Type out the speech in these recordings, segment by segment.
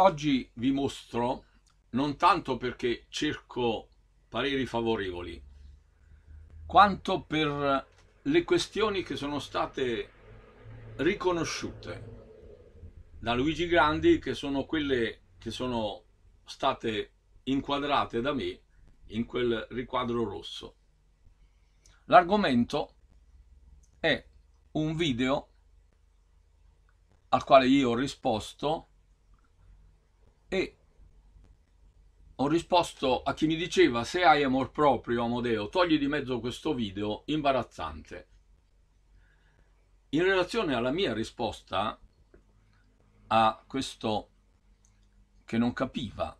Oggi vi mostro non tanto perché cerco pareri favorevoli, quanto per le questioni che sono state riconosciute da Luigi Grandi, che sono quelle che sono state inquadrate da me in quel riquadro rosso. L'argomento è un video al quale io ho risposto e ho risposto a chi mi diceva se hai amor proprio Amodeo togli di mezzo questo video imbarazzante. In relazione alla mia risposta a questo che non capiva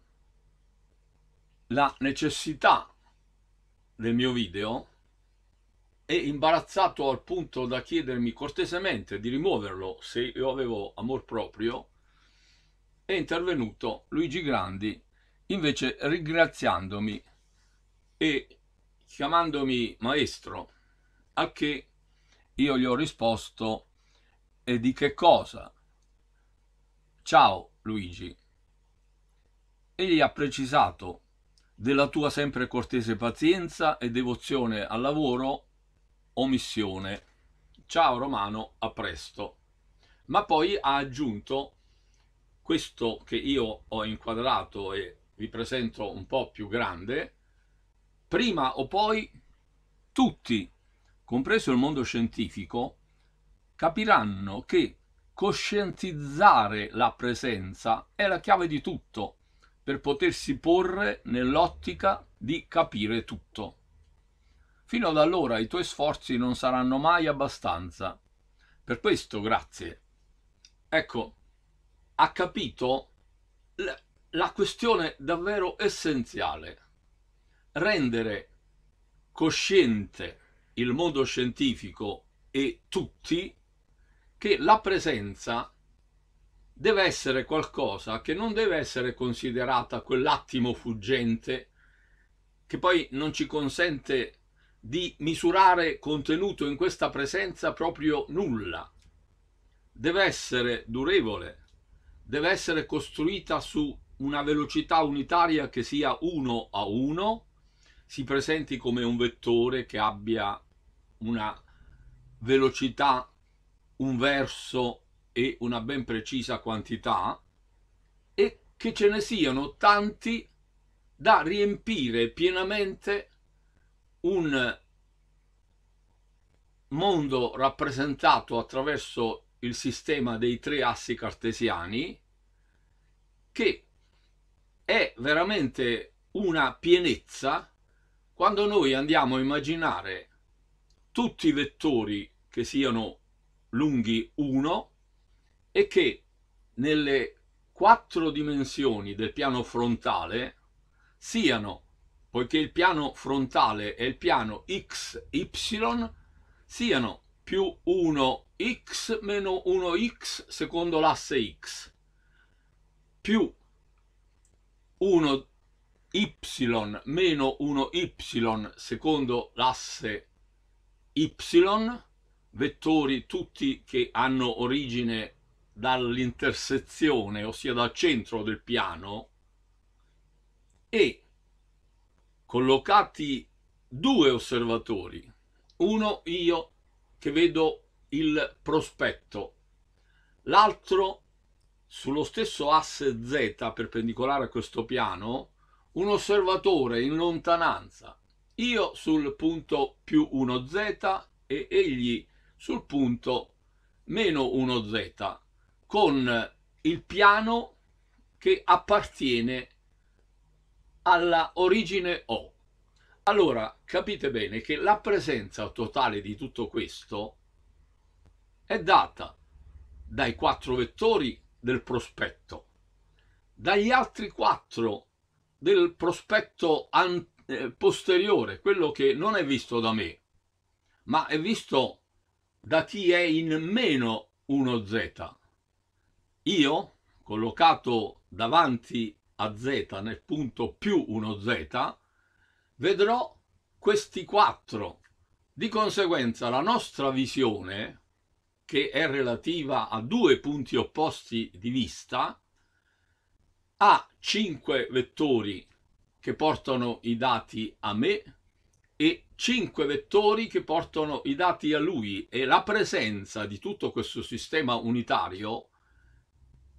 la necessità del mio video e imbarazzato al punto da chiedermi cortesemente di rimuoverlo se io avevo amor proprio è intervenuto Luigi Grandi, invece ringraziandomi e chiamandomi maestro, a che io gli ho risposto e di che cosa? Ciao Luigi. Egli ha precisato della tua sempre cortese pazienza e devozione al lavoro o missione. Ciao Romano, a presto. Ma poi ha aggiunto questo che io ho inquadrato e vi presento un po' più grande, prima o poi tutti, compreso il mondo scientifico, capiranno che coscientizzare la presenza è la chiave di tutto per potersi porre nell'ottica di capire tutto. Fino ad allora i tuoi sforzi non saranno mai abbastanza. Per questo grazie. Ecco, ha capito la questione davvero essenziale, rendere cosciente il mondo scientifico e tutti che la presenza deve essere qualcosa che non deve essere considerata quell'attimo fuggente che poi non ci consente di misurare contenuto in questa presenza proprio nulla. Deve essere durevole, deve essere costruita su una velocità unitaria che sia 1 a 1, si presenti come un vettore che abbia una velocità, un verso e una ben precisa quantità e che ce ne siano tanti da riempire pienamente un mondo rappresentato attraverso il sistema dei tre assi cartesiani che è veramente una pienezza quando noi andiamo a immaginare tutti i vettori che siano lunghi 1 e che nelle quattro dimensioni del piano frontale siano, poiché il piano frontale è il piano x, y, siano più 1x meno 1x secondo l'asse x più 1y meno 1y secondo l'asse y vettori tutti che hanno origine dall'intersezione ossia dal centro del piano e collocati due osservatori uno io che vedo il prospetto, l'altro sullo stesso asse Z perpendicolare a questo piano, un osservatore in lontananza, io sul punto più 1Z e egli sul punto meno 1Z, con il piano che appartiene alla origine O. Allora, capite bene che la presenza totale di tutto questo è data dai quattro vettori del prospetto, dagli altri quattro del prospetto eh, posteriore, quello che non è visto da me, ma è visto da chi è in meno 1z. Io, collocato davanti a z nel punto più 1z, vedrò questi quattro. Di conseguenza la nostra visione, che è relativa a due punti opposti di vista, ha cinque vettori che portano i dati a me e cinque vettori che portano i dati a lui e la presenza di tutto questo sistema unitario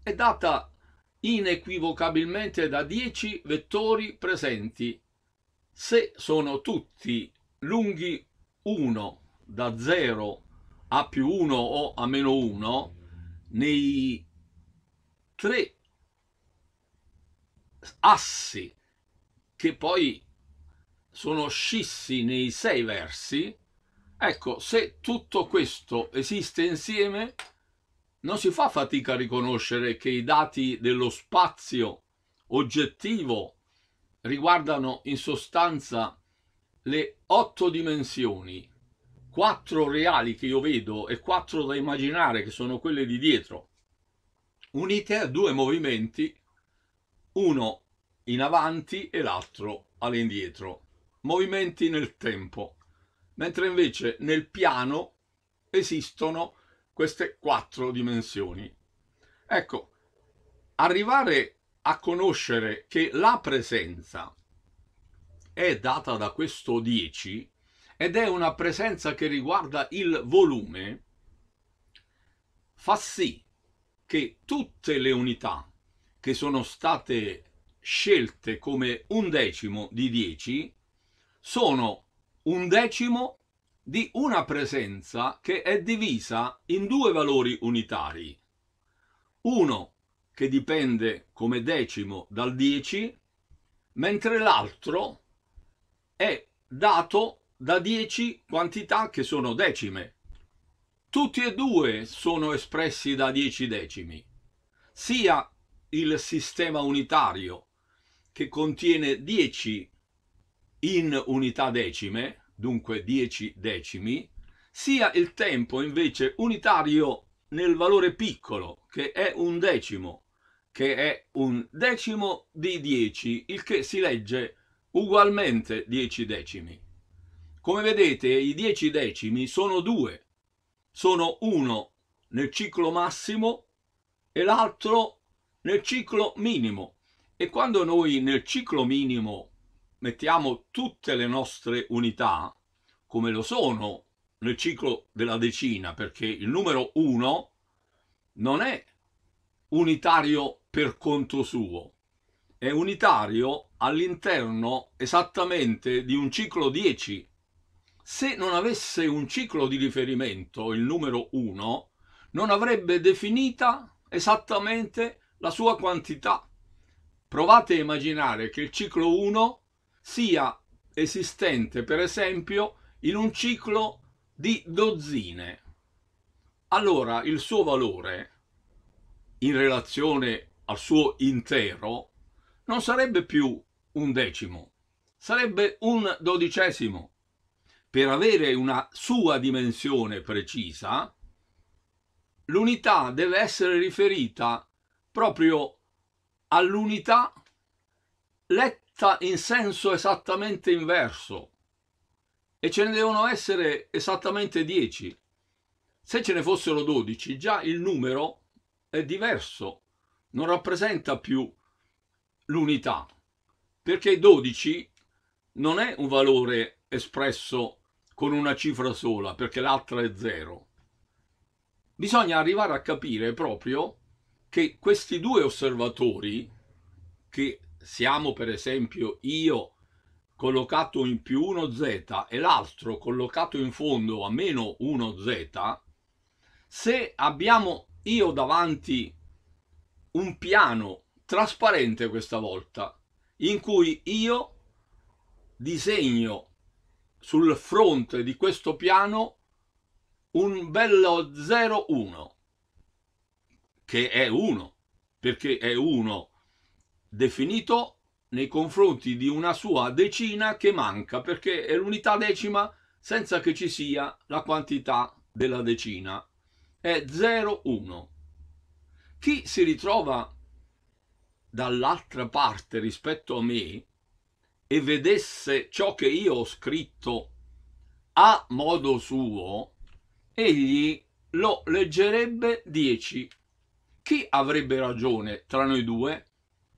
è data inequivocabilmente da 10 vettori presenti se sono tutti lunghi 1 da 0 a più 1 o a meno 1, nei tre assi che poi sono scissi nei sei versi, ecco, se tutto questo esiste insieme, non si fa fatica a riconoscere che i dati dello spazio oggettivo riguardano in sostanza le otto dimensioni, quattro reali che io vedo e quattro da immaginare che sono quelle di dietro, unite a due movimenti, uno in avanti e l'altro all'indietro, movimenti nel tempo, mentre invece nel piano esistono queste quattro dimensioni. Ecco, arrivare a conoscere che la presenza è data da questo 10 ed è una presenza che riguarda il volume, fa sì che tutte le unità che sono state scelte come un decimo di 10 sono un decimo di una presenza che è divisa in due valori unitari, uno che dipende come decimo dal 10, mentre l'altro è dato da 10 quantità che sono decime. Tutti e due sono espressi da 10 decimi, sia il sistema unitario che contiene 10 in unità decime, dunque 10 decimi, sia il tempo invece unitario nel valore piccolo, che è un decimo, che è un decimo di 10, il che si legge ugualmente 10 decimi. Come vedete i 10 decimi sono due, sono uno nel ciclo massimo e l'altro nel ciclo minimo. E quando noi nel ciclo minimo mettiamo tutte le nostre unità, come lo sono nel ciclo della decina, perché il numero 1 non è unitario per conto suo. È unitario all'interno esattamente di un ciclo 10. Se non avesse un ciclo di riferimento, il numero 1, non avrebbe definita esattamente la sua quantità. Provate a immaginare che il ciclo 1 sia esistente, per esempio, in un ciclo di dozzine. Allora il suo valore, in relazione al suo intero non sarebbe più un decimo, sarebbe un dodicesimo. Per avere una sua dimensione precisa, l'unità deve essere riferita proprio all'unità letta in senso esattamente inverso e ce ne devono essere esattamente 10. Se ce ne fossero 12, già il numero è diverso non rappresenta più l'unità, perché 12 non è un valore espresso con una cifra sola, perché l'altra è 0. Bisogna arrivare a capire proprio che questi due osservatori, che siamo per esempio io collocato in più 1z e l'altro collocato in fondo a meno 1z, se abbiamo io davanti un piano trasparente questa volta in cui io disegno sul fronte di questo piano un bello 01 che è 1 perché è 1 definito nei confronti di una sua decina che manca perché è l'unità decima senza che ci sia la quantità della decina è 01 chi si ritrova dall'altra parte rispetto a me e vedesse ciò che io ho scritto a modo suo, egli lo leggerebbe 10. Chi avrebbe ragione tra noi due,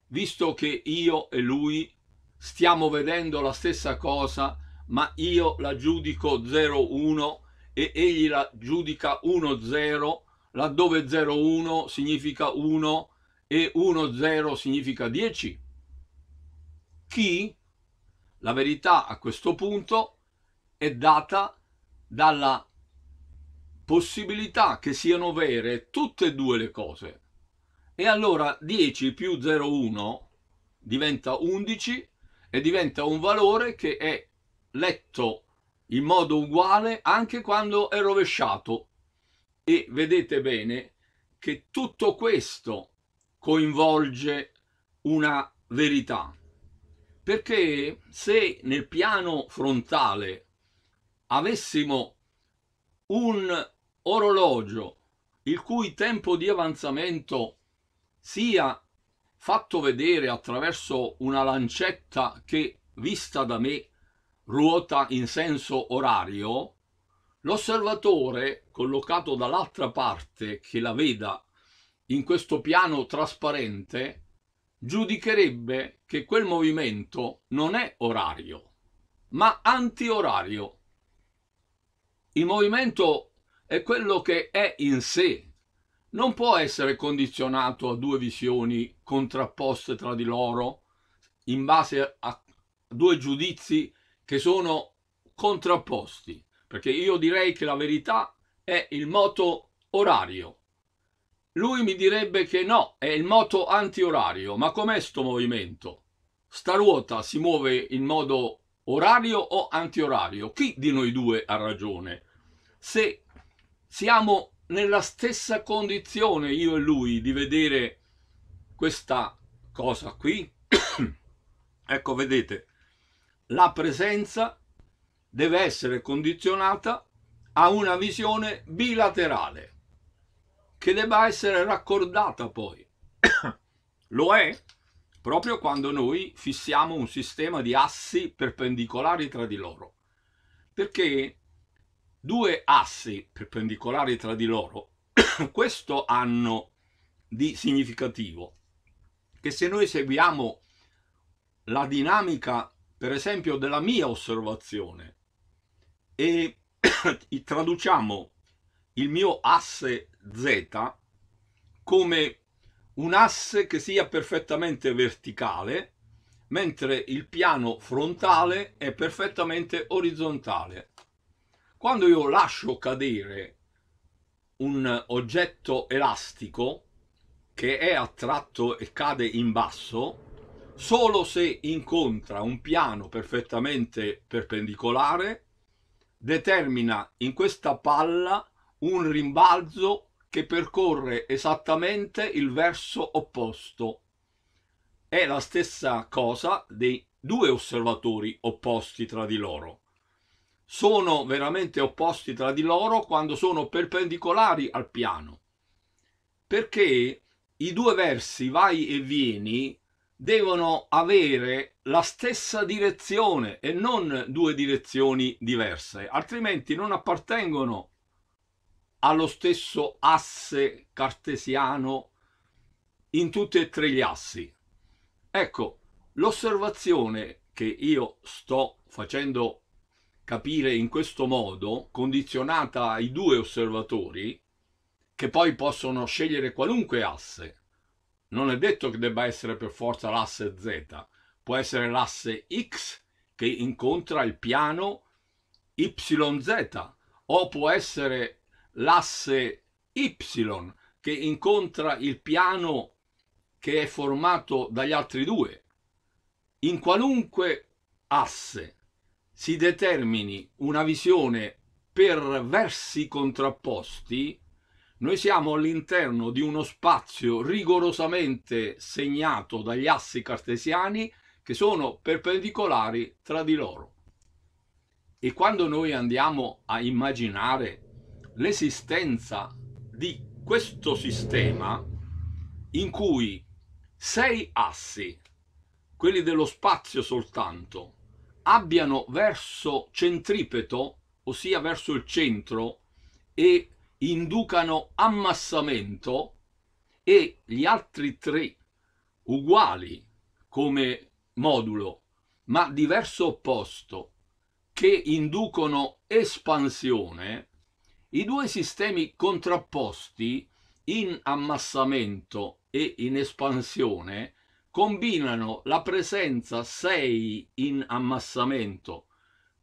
visto che io e lui stiamo vedendo la stessa cosa, ma io la giudico 0-1 e egli la giudica 1-0 laddove 01 significa 1 e 10 significa 10? Chi? La verità a questo punto è data dalla possibilità che siano vere tutte e due le cose. E allora 10 più 01 diventa 11 e diventa un valore che è letto in modo uguale anche quando è rovesciato e vedete bene che tutto questo coinvolge una verità. Perché se nel piano frontale avessimo un orologio il cui tempo di avanzamento sia fatto vedere attraverso una lancetta che, vista da me, ruota in senso orario, L'osservatore, collocato dall'altra parte che la veda in questo piano trasparente, giudicherebbe che quel movimento non è orario, ma anti-orario. Il movimento è quello che è in sé, non può essere condizionato a due visioni contrapposte tra di loro in base a due giudizi che sono contrapposti perché io direi che la verità è il moto orario. Lui mi direbbe che no, è il moto anti-orario. ma com'è sto movimento? Sta ruota si muove in modo orario o anti-orario? Chi di noi due ha ragione? Se siamo nella stessa condizione io e lui di vedere questa cosa qui, ecco vedete, la presenza deve essere condizionata a una visione bilaterale che debba essere raccordata poi. Lo è proprio quando noi fissiamo un sistema di assi perpendicolari tra di loro, perché due assi perpendicolari tra di loro questo hanno di significativo che se noi seguiamo la dinamica per esempio della mia osservazione e traduciamo il mio asse Z come un asse che sia perfettamente verticale, mentre il piano frontale è perfettamente orizzontale. Quando io lascio cadere un oggetto elastico che è attratto e cade in basso, solo se incontra un piano perfettamente perpendicolare determina in questa palla un rimbalzo che percorre esattamente il verso opposto. È la stessa cosa dei due osservatori opposti tra di loro. Sono veramente opposti tra di loro quando sono perpendicolari al piano, perché i due versi vai e vieni devono avere la stessa direzione e non due direzioni diverse, altrimenti non appartengono allo stesso asse cartesiano in tutti e tre gli assi. Ecco, l'osservazione che io sto facendo capire in questo modo, condizionata ai due osservatori, che poi possono scegliere qualunque asse, non è detto che debba essere per forza l'asse Z, può essere l'asse X che incontra il piano YZ o può essere l'asse Y che incontra il piano che è formato dagli altri due. In qualunque asse si determini una visione per versi contrapposti, noi siamo all'interno di uno spazio rigorosamente segnato dagli assi cartesiani che sono perpendicolari tra di loro. E quando noi andiamo a immaginare l'esistenza di questo sistema in cui sei assi, quelli dello spazio soltanto, abbiano verso centripeto, ossia verso il centro, e inducano ammassamento e gli altri tre uguali come modulo ma diverso opposto che inducono espansione, i due sistemi contrapposti in ammassamento e in espansione combinano la presenza 6 in ammassamento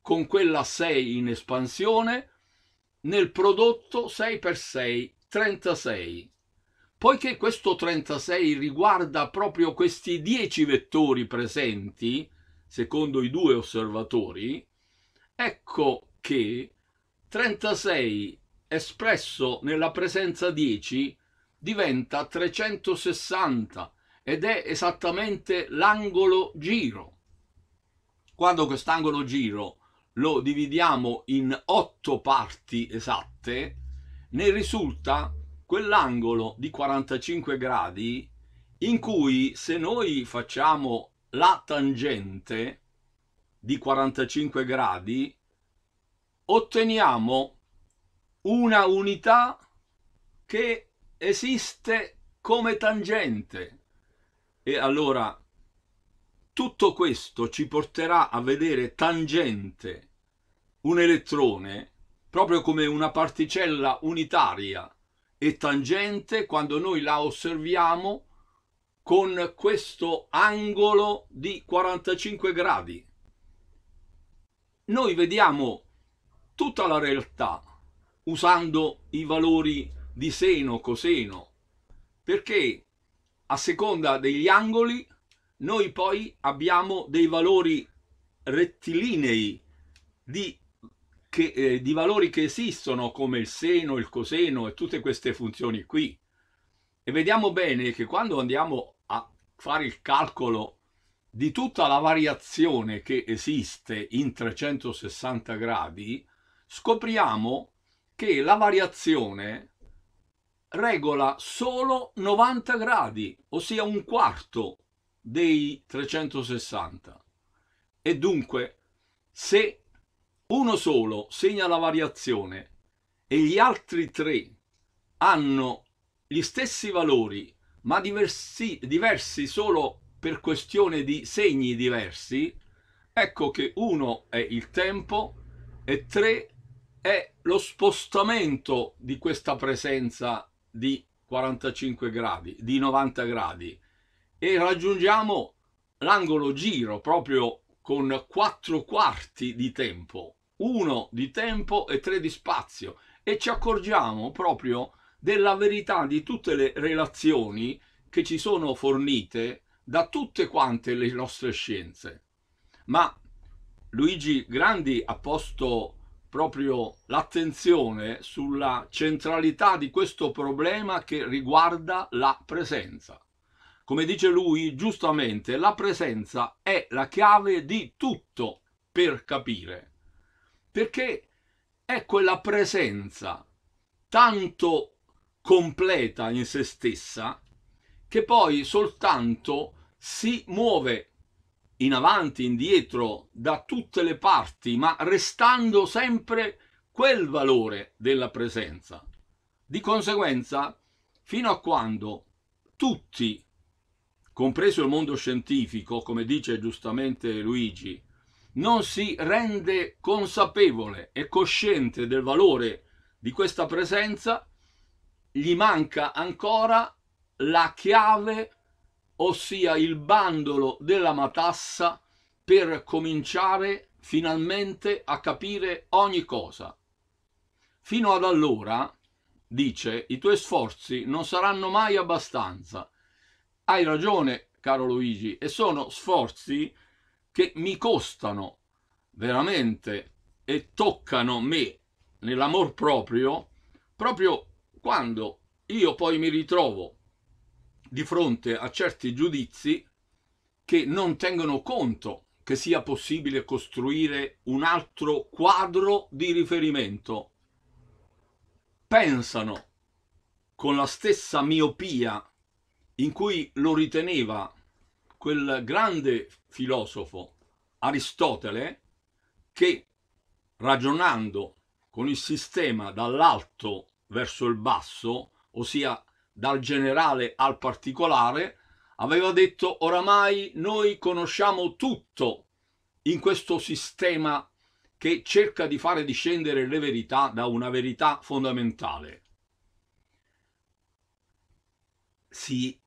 con quella 6 in espansione nel prodotto 6x6, 36. Poiché questo 36 riguarda proprio questi 10 vettori presenti, secondo i due osservatori, ecco che 36 espresso nella presenza 10 diventa 360 ed è esattamente l'angolo giro. Quando quest'angolo giro lo dividiamo in otto parti esatte, ne risulta quell'angolo di 45 gradi in cui se noi facciamo la tangente di 45 gradi otteniamo una unità che esiste come tangente e allora tutto questo ci porterà a vedere tangente un elettrone proprio come una particella unitaria e tangente quando noi la osserviamo con questo angolo di 45 gradi. Noi vediamo tutta la realtà usando i valori di seno, coseno, perché a seconda degli angoli noi poi abbiamo dei valori rettilinei di che, eh, di valori che esistono come il seno, il coseno e tutte queste funzioni qui. E vediamo bene che quando andiamo a fare il calcolo di tutta la variazione che esiste in 360 gradi, scopriamo che la variazione regola solo 90 gradi, ossia un quarto dei 360. E dunque, se uno solo segna la variazione e gli altri tre hanno gli stessi valori, ma diversi, diversi solo per questione di segni diversi, ecco che uno è il tempo e tre è lo spostamento di questa presenza di 45 gradi, di 90 gradi e raggiungiamo l'angolo giro proprio con quattro quarti di tempo uno di tempo e tre di spazio e ci accorgiamo proprio della verità di tutte le relazioni che ci sono fornite da tutte quante le nostre scienze. Ma Luigi Grandi ha posto proprio l'attenzione sulla centralità di questo problema che riguarda la presenza. Come dice lui, giustamente, la presenza è la chiave di tutto per capire perché è quella presenza tanto completa in se stessa che poi soltanto si muove in avanti, indietro, da tutte le parti, ma restando sempre quel valore della presenza. Di conseguenza, fino a quando tutti, compreso il mondo scientifico, come dice giustamente Luigi, non si rende consapevole e cosciente del valore di questa presenza, gli manca ancora la chiave, ossia il bandolo della matassa, per cominciare finalmente a capire ogni cosa. Fino ad allora, dice, i tuoi sforzi non saranno mai abbastanza. Hai ragione, caro Luigi, e sono sforzi che mi costano veramente e toccano me nell'amor proprio, proprio quando io poi mi ritrovo di fronte a certi giudizi che non tengono conto che sia possibile costruire un altro quadro di riferimento. Pensano con la stessa miopia in cui lo riteneva quel grande filosofo Aristotele che ragionando con il sistema dall'alto verso il basso, ossia dal generale al particolare, aveva detto oramai noi conosciamo tutto in questo sistema che cerca di fare discendere le verità da una verità fondamentale. Si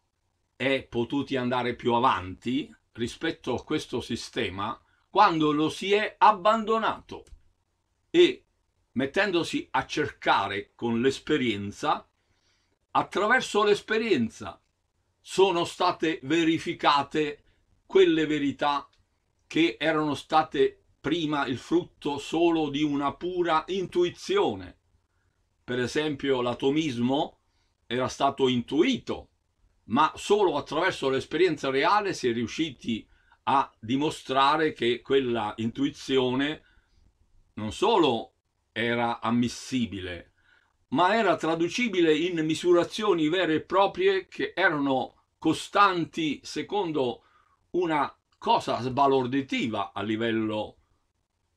e potuti andare più avanti rispetto a questo sistema quando lo si è abbandonato e mettendosi a cercare con l'esperienza, attraverso l'esperienza sono state verificate quelle verità che erano state prima il frutto solo di una pura intuizione. Per esempio l'atomismo era stato intuito ma solo attraverso l'esperienza reale si è riusciti a dimostrare che quella intuizione non solo era ammissibile, ma era traducibile in misurazioni vere e proprie che erano costanti secondo una cosa sbalorditiva a livello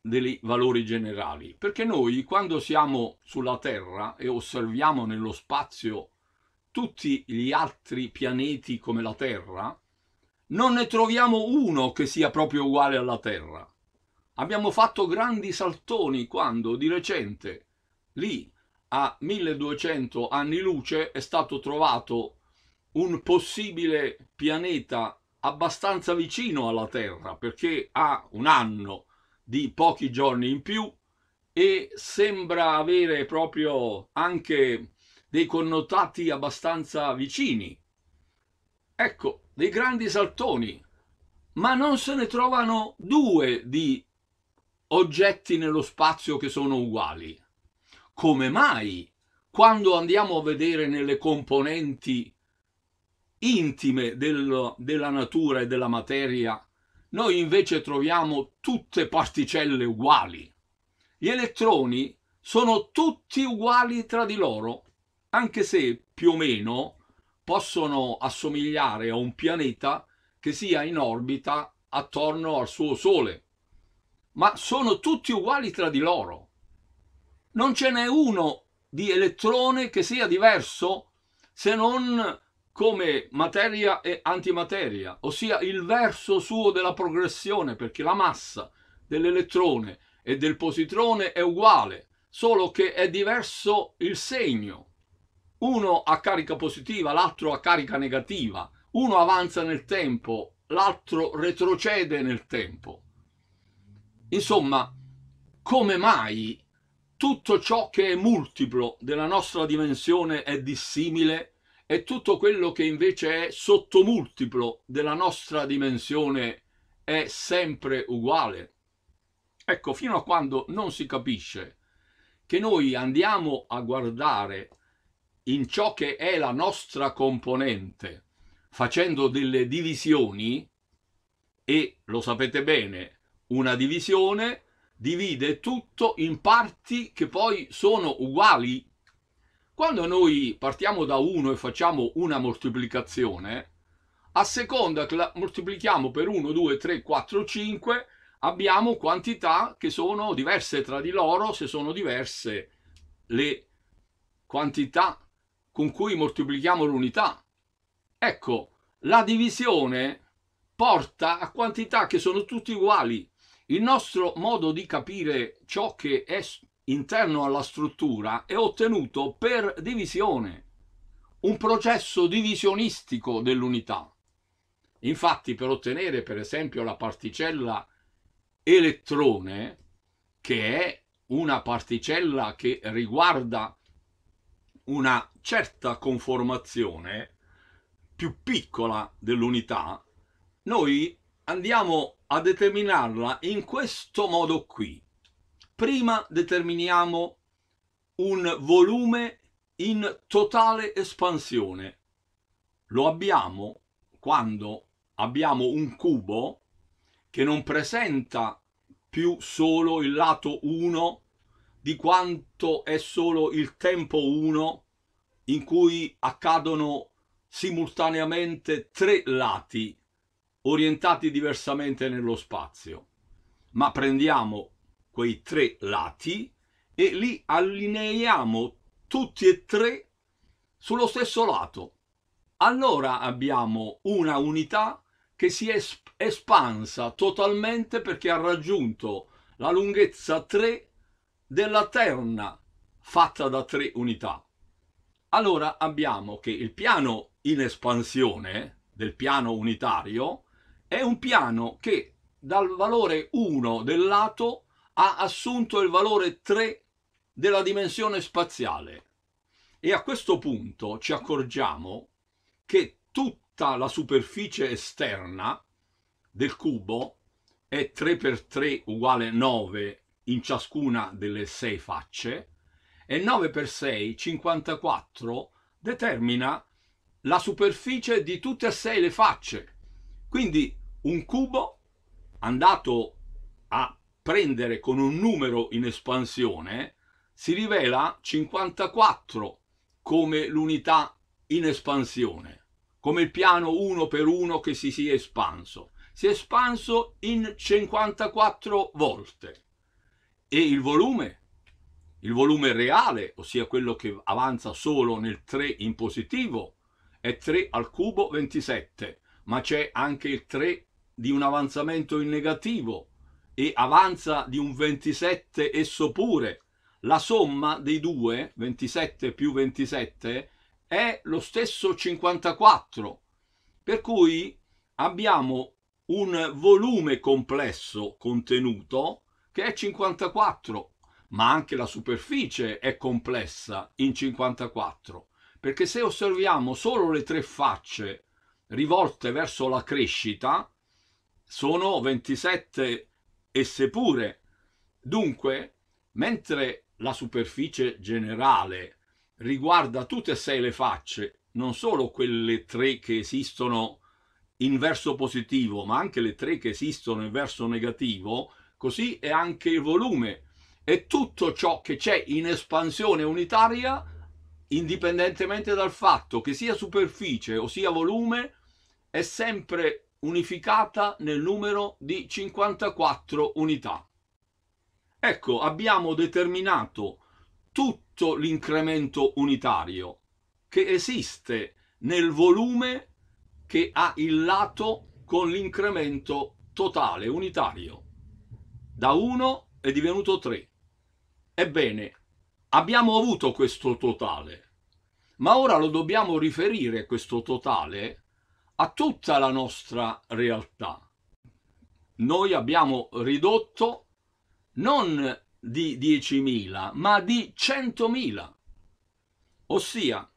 dei valori generali. Perché noi quando siamo sulla Terra e osserviamo nello spazio tutti gli altri pianeti come la Terra, non ne troviamo uno che sia proprio uguale alla Terra. Abbiamo fatto grandi saltoni quando, di recente, lì a 1200 anni luce è stato trovato un possibile pianeta abbastanza vicino alla Terra, perché ha un anno di pochi giorni in più e sembra avere proprio anche dei connotati abbastanza vicini. Ecco, dei grandi saltoni, ma non se ne trovano due di oggetti nello spazio che sono uguali. Come mai, quando andiamo a vedere nelle componenti intime del, della natura e della materia, noi invece troviamo tutte particelle uguali? Gli elettroni sono tutti uguali tra di loro, anche se più o meno possono assomigliare a un pianeta che sia in orbita attorno al suo Sole, ma sono tutti uguali tra di loro. Non ce n'è uno di elettrone che sia diverso se non come materia e antimateria, ossia il verso suo della progressione, perché la massa dell'elettrone e del positrone è uguale, solo che è diverso il segno uno a carica positiva, l'altro a carica negativa, uno avanza nel tempo, l'altro retrocede nel tempo. Insomma, come mai tutto ciò che è multiplo della nostra dimensione è dissimile e tutto quello che invece è sottomultiplo della nostra dimensione è sempre uguale? Ecco, fino a quando non si capisce che noi andiamo a guardare in ciò che è la nostra componente, facendo delle divisioni, e lo sapete bene, una divisione divide tutto in parti che poi sono uguali. Quando noi partiamo da 1 e facciamo una moltiplicazione, a seconda che la moltiplichiamo per 1, 2, 3, 4, 5, abbiamo quantità che sono diverse tra di loro, se sono diverse le quantità con cui moltiplichiamo l'unità. Ecco, la divisione porta a quantità che sono tutte uguali. Il nostro modo di capire ciò che è interno alla struttura è ottenuto per divisione, un processo divisionistico dell'unità. Infatti per ottenere per esempio la particella elettrone, che è una particella che riguarda una certa conformazione più piccola dell'unità, noi andiamo a determinarla in questo modo qui. Prima determiniamo un volume in totale espansione. Lo abbiamo quando abbiamo un cubo che non presenta più solo il lato 1 di quanto è solo il tempo 1 in cui accadono simultaneamente tre lati orientati diversamente nello spazio. Ma prendiamo quei tre lati e li allineiamo tutti e tre sullo stesso lato. Allora abbiamo una unità che si è espansa totalmente perché ha raggiunto la lunghezza 3 della terna fatta da tre unità. Allora abbiamo che il piano in espansione del piano unitario è un piano che dal valore 1 del lato ha assunto il valore 3 della dimensione spaziale. E a questo punto ci accorgiamo che tutta la superficie esterna del cubo è 3 per 3 uguale 9 in ciascuna delle sei facce e 9 per 6, 54, determina la superficie di tutte e sei le facce. Quindi un cubo andato a prendere con un numero in espansione si rivela 54 come l'unità in espansione, come il piano uno per uno che si sia espanso. Si è espanso in 54 volte e il volume, il volume reale, ossia quello che avanza solo nel 3 in positivo, è 3 al cubo 27, ma c'è anche il 3 di un avanzamento in negativo e avanza di un 27 esso pure. La somma dei due, 27 più 27, è lo stesso 54, per cui abbiamo un volume complesso contenuto che è 54, ma anche la superficie è complessa in 54, perché se osserviamo solo le tre facce rivolte verso la crescita, sono 27 esse pure. Dunque, mentre la superficie generale riguarda tutte e sei le facce, non solo quelle tre che esistono in verso positivo, ma anche le tre che esistono in verso negativo, così è anche il volume e tutto ciò che c'è in espansione unitaria indipendentemente dal fatto che sia superficie o sia volume è sempre unificata nel numero di 54 unità. Ecco, abbiamo determinato tutto l'incremento unitario che esiste nel volume che ha il lato con l'incremento totale unitario da 1 è divenuto 3. Ebbene, abbiamo avuto questo totale, ma ora lo dobbiamo riferire, questo totale, a tutta la nostra realtà. Noi abbiamo ridotto non di 10.000, ma di 100.000, ossia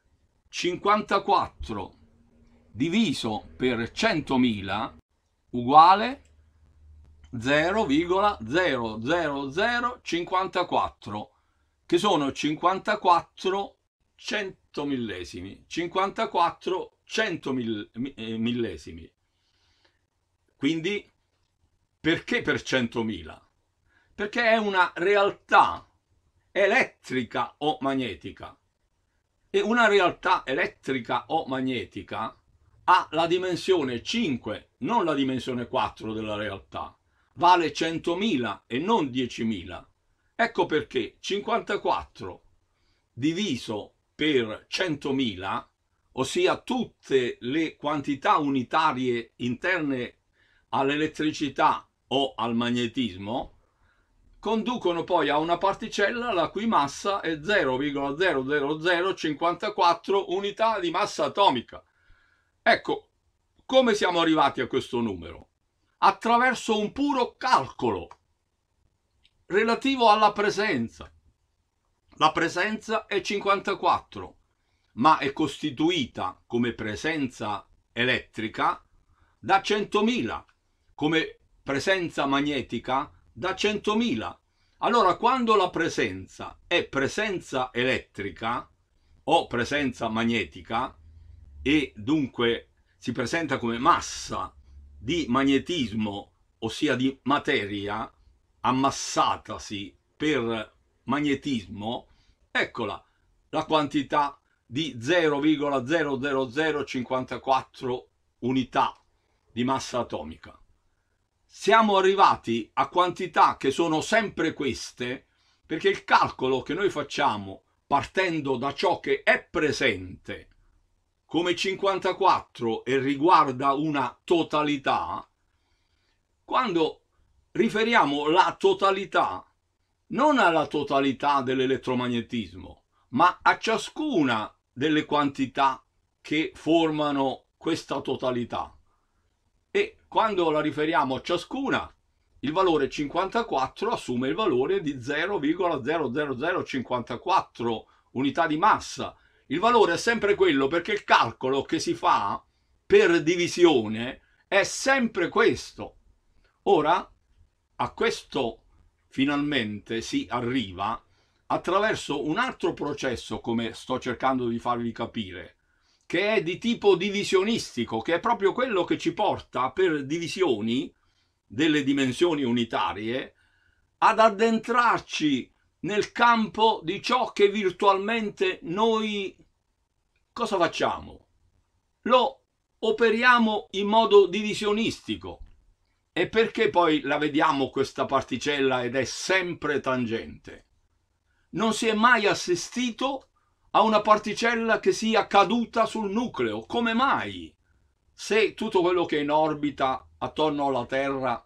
54 diviso per 100.000 uguale 0,00054 che sono 54 100 millesimi 54 100 eh, millesimi quindi perché per 100.000 perché è una realtà elettrica o magnetica e una realtà elettrica o magnetica ha la dimensione 5 non la dimensione 4 della realtà vale 100.000 e non 10.000. Ecco perché 54 diviso per 100.000, ossia tutte le quantità unitarie interne all'elettricità o al magnetismo, conducono poi a una particella la cui massa è 0,00054 unità di massa atomica. Ecco, come siamo arrivati a questo numero? attraverso un puro calcolo relativo alla presenza. La presenza è 54, ma è costituita come presenza elettrica da 100.000, come presenza magnetica da 100.000. Allora, quando la presenza è presenza elettrica o presenza magnetica e dunque si presenta come massa di magnetismo, ossia di materia ammassatasi per magnetismo, eccola la quantità di 0,00054 unità di massa atomica. Siamo arrivati a quantità che sono sempre queste perché il calcolo che noi facciamo partendo da ciò che è presente come 54 e riguarda una totalità, quando riferiamo la totalità non alla totalità dell'elettromagnetismo, ma a ciascuna delle quantità che formano questa totalità. E quando la riferiamo a ciascuna, il valore 54 assume il valore di 0,00054 unità di massa, il valore è sempre quello perché il calcolo che si fa per divisione è sempre questo. Ora, a questo finalmente si arriva attraverso un altro processo, come sto cercando di farvi capire, che è di tipo divisionistico, che è proprio quello che ci porta per divisioni delle dimensioni unitarie ad addentrarci nel campo di ciò che virtualmente noi cosa facciamo? Lo operiamo in modo divisionistico. E perché poi la vediamo questa particella ed è sempre tangente? Non si è mai assistito a una particella che sia caduta sul nucleo. Come mai? Se tutto quello che è in orbita attorno alla Terra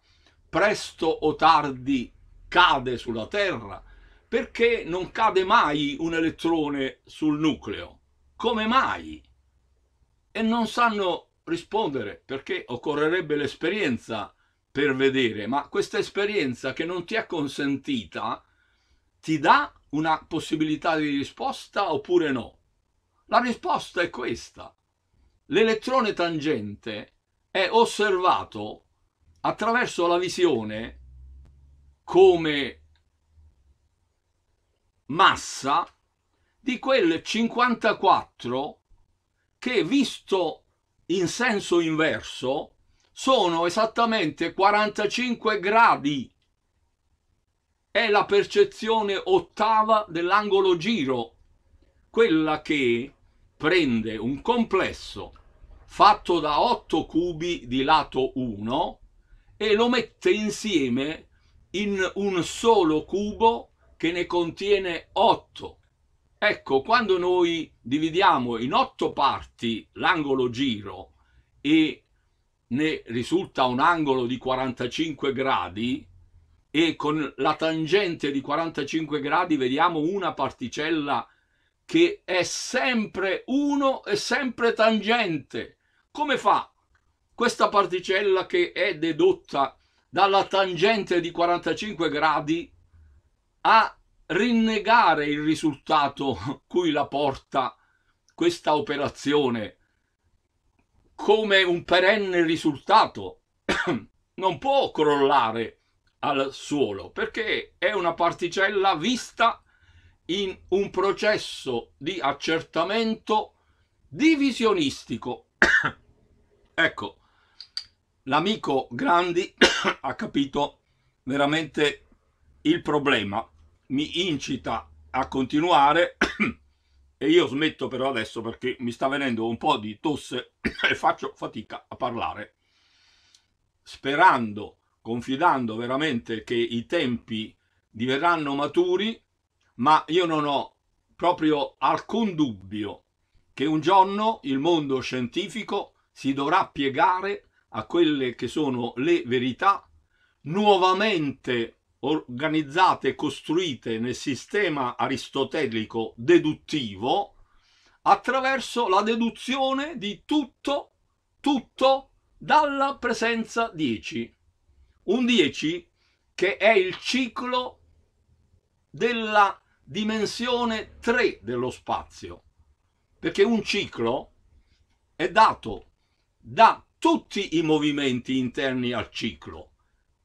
presto o tardi cade sulla Terra, perché non cade mai un elettrone sul nucleo? Come mai? E non sanno rispondere perché occorrerebbe l'esperienza per vedere, ma questa esperienza che non ti è consentita ti dà una possibilità di risposta oppure no? La risposta è questa. L'elettrone tangente è osservato attraverso la visione come massa di quel 54 che visto in senso inverso sono esattamente 45 gradi. È la percezione ottava dell'angolo giro, quella che prende un complesso fatto da 8 cubi di lato 1 e lo mette insieme in un solo cubo che ne contiene otto. Ecco, quando noi dividiamo in otto parti l'angolo giro e ne risulta un angolo di 45 gradi e con la tangente di 45 gradi vediamo una particella che è sempre 1 e sempre tangente. Come fa questa particella che è dedotta dalla tangente di 45 gradi a rinnegare il risultato cui la porta questa operazione come un perenne risultato non può crollare al suolo perché è una particella vista in un processo di accertamento divisionistico ecco l'amico Grandi ha capito veramente il problema mi incita a continuare e io smetto però adesso perché mi sta venendo un po' di tosse e faccio fatica a parlare sperando, confidando veramente che i tempi diverranno maturi ma io non ho proprio alcun dubbio che un giorno il mondo scientifico si dovrà piegare a quelle che sono le verità nuovamente organizzate e costruite nel sistema aristotelico deduttivo attraverso la deduzione di tutto, tutto dalla presenza 10. Un 10 che è il ciclo della dimensione 3 dello spazio, perché un ciclo è dato da tutti i movimenti interni al ciclo,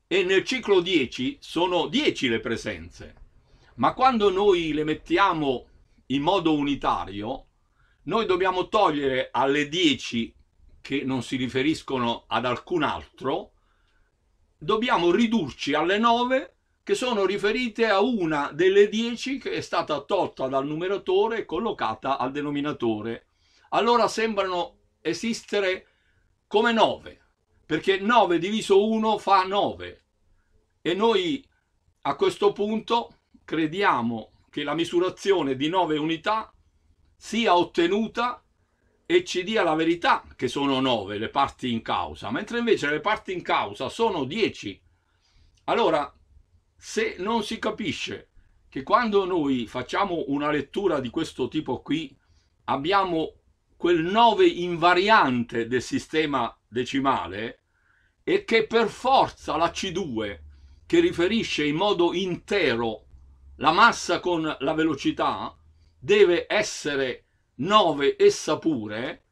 e nel ciclo 10 sono 10 le presenze, ma quando noi le mettiamo in modo unitario, noi dobbiamo togliere alle 10 che non si riferiscono ad alcun altro, dobbiamo ridurci alle 9 che sono riferite a una delle 10 che è stata tolta dal numeratore e collocata al denominatore. Allora sembrano esistere come 9 perché 9 diviso 1 fa 9 e noi a questo punto crediamo che la misurazione di 9 unità sia ottenuta e ci dia la verità che sono 9 le parti in causa, mentre invece le parti in causa sono 10. Allora, se non si capisce che quando noi facciamo una lettura di questo tipo qui, abbiamo quel 9 invariante del sistema decimale e che per forza la C2, che riferisce in modo intero la massa con la velocità, deve essere 9 essa pure,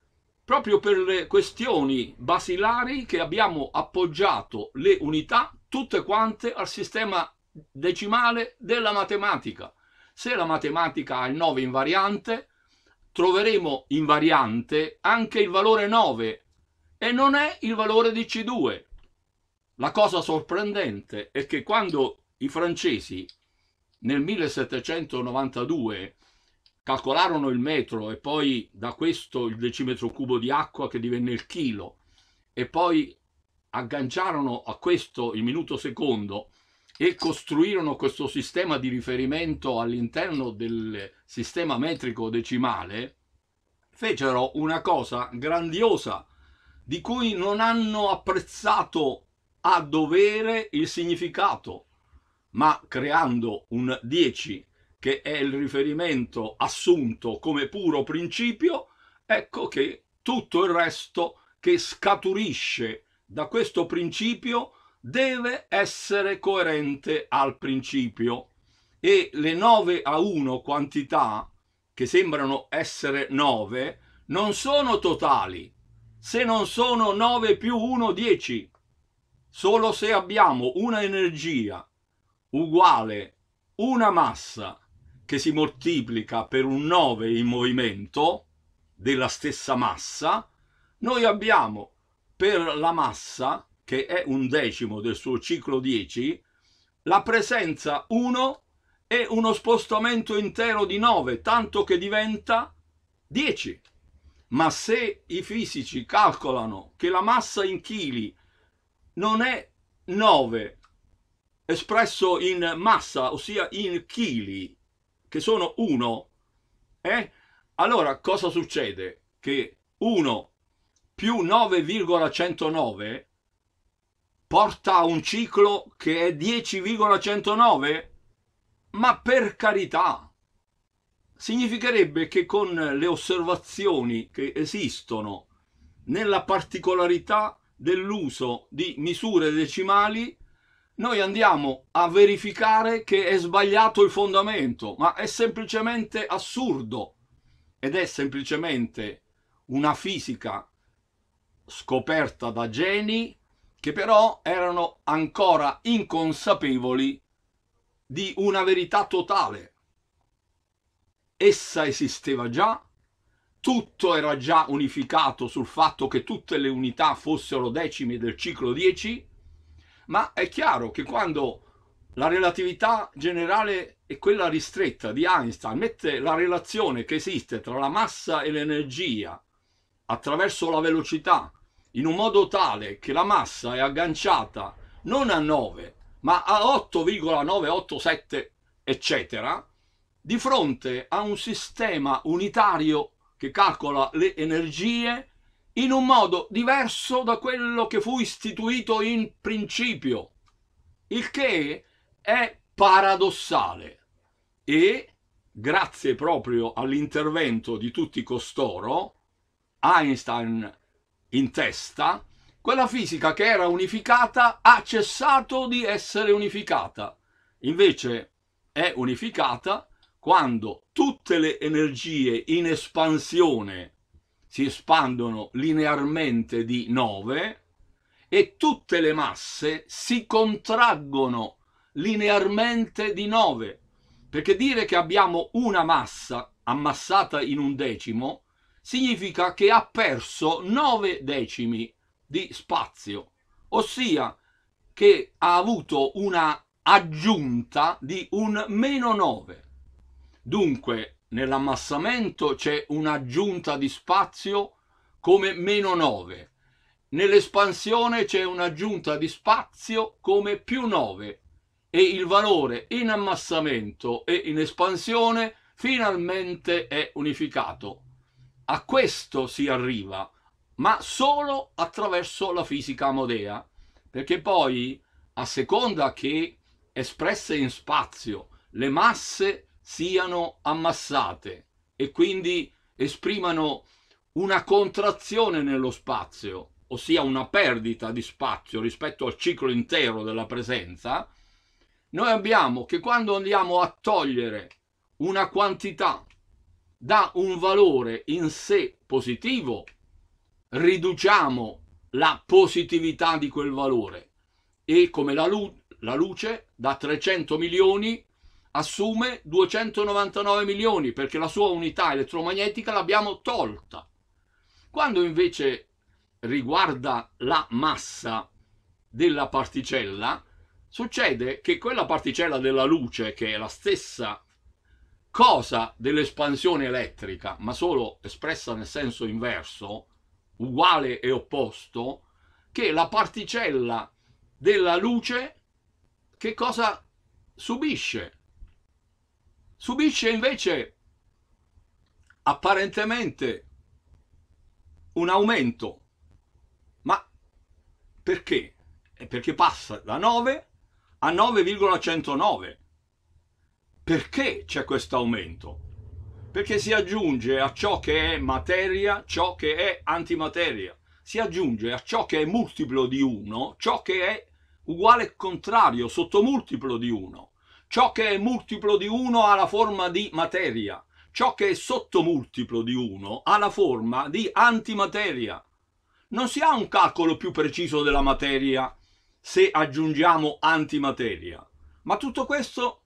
proprio per le questioni basilari che abbiamo appoggiato le unità tutte quante al sistema decimale della matematica. Se la matematica ha il 9 invariante, troveremo invariante anche il valore 9 e non è il valore di C2. La cosa sorprendente è che quando i francesi nel 1792 calcolarono il metro e poi da questo il decimetro cubo di acqua che divenne il chilo e poi agganciarono a questo il minuto secondo e costruirono questo sistema di riferimento all'interno del sistema metrico decimale, fecero una cosa grandiosa di cui non hanno apprezzato a dovere il significato, ma creando un 10 che è il riferimento assunto come puro principio, ecco che tutto il resto che scaturisce da questo principio deve essere coerente al principio e le 9 a 1 quantità che sembrano essere 9 non sono totali se non sono 9 più 1, 10. Solo se abbiamo una energia uguale una massa che si moltiplica per un 9 in movimento della stessa massa, noi abbiamo per la massa, che è un decimo del suo ciclo 10, la presenza 1 e uno spostamento intero di 9, tanto che diventa 10 ma se i fisici calcolano che la massa in chili non è 9 espresso in massa, ossia in chili, che sono 1, eh? allora cosa succede? Che 1 più 9,109 porta a un ciclo che è 10,109? Ma per carità! significherebbe che con le osservazioni che esistono nella particolarità dell'uso di misure decimali noi andiamo a verificare che è sbagliato il fondamento, ma è semplicemente assurdo ed è semplicemente una fisica scoperta da geni che però erano ancora inconsapevoli di una verità totale essa esisteva già, tutto era già unificato sul fatto che tutte le unità fossero decimi del ciclo 10, ma è chiaro che quando la relatività generale e quella ristretta di Einstein mette la relazione che esiste tra la massa e l'energia attraverso la velocità in un modo tale che la massa è agganciata non a 9 ma a 8,987 eccetera di fronte a un sistema unitario che calcola le energie in un modo diverso da quello che fu istituito in principio, il che è paradossale e, grazie proprio all'intervento di tutti costoro, Einstein in testa, quella fisica che era unificata ha cessato di essere unificata, invece è unificata quando tutte le energie in espansione si espandono linearmente di 9 e tutte le masse si contraggono linearmente di 9. Perché dire che abbiamo una massa ammassata in un decimo significa che ha perso 9 decimi di spazio, ossia che ha avuto una aggiunta di un meno 9. Dunque, nell'ammassamento c'è un'aggiunta di spazio come meno 9. Nell'espansione c'è un'aggiunta di spazio come più 9 e il valore in ammassamento e in espansione finalmente è unificato. A questo si arriva, ma solo attraverso la fisica modea, perché poi, a seconda che espresse in spazio, le masse siano ammassate e quindi esprimano una contrazione nello spazio, ossia una perdita di spazio rispetto al ciclo intero della presenza, noi abbiamo che quando andiamo a togliere una quantità da un valore in sé positivo, riduciamo la positività di quel valore e come la, lu la luce da 300 milioni assume 299 milioni perché la sua unità elettromagnetica l'abbiamo tolta. Quando invece riguarda la massa della particella, succede che quella particella della luce, che è la stessa cosa dell'espansione elettrica, ma solo espressa nel senso inverso, uguale e opposto, che la particella della luce che cosa subisce? subisce invece apparentemente un aumento. Ma perché? È perché passa da 9 a 9,109. Perché c'è questo aumento? Perché si aggiunge a ciò che è materia ciò che è antimateria. Si aggiunge a ciò che è multiplo di 1 ciò che è uguale contrario, sottomultiplo di 1. Ciò che è multiplo di 1 ha la forma di materia. Ciò che è sottomultiplo di 1 ha la forma di antimateria. Non si ha un calcolo più preciso della materia se aggiungiamo antimateria. Ma tutto questo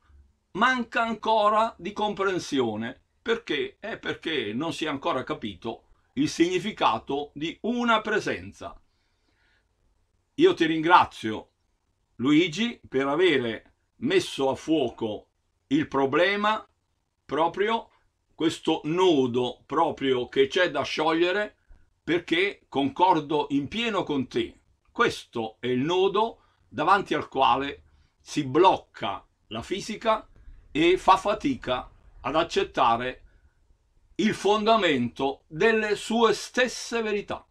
manca ancora di comprensione. Perché? È perché non si è ancora capito il significato di una presenza. Io ti ringrazio, Luigi, per avere messo a fuoco il problema proprio questo nodo proprio che c'è da sciogliere perché concordo in pieno con te. Questo è il nodo davanti al quale si blocca la fisica e fa fatica ad accettare il fondamento delle sue stesse verità.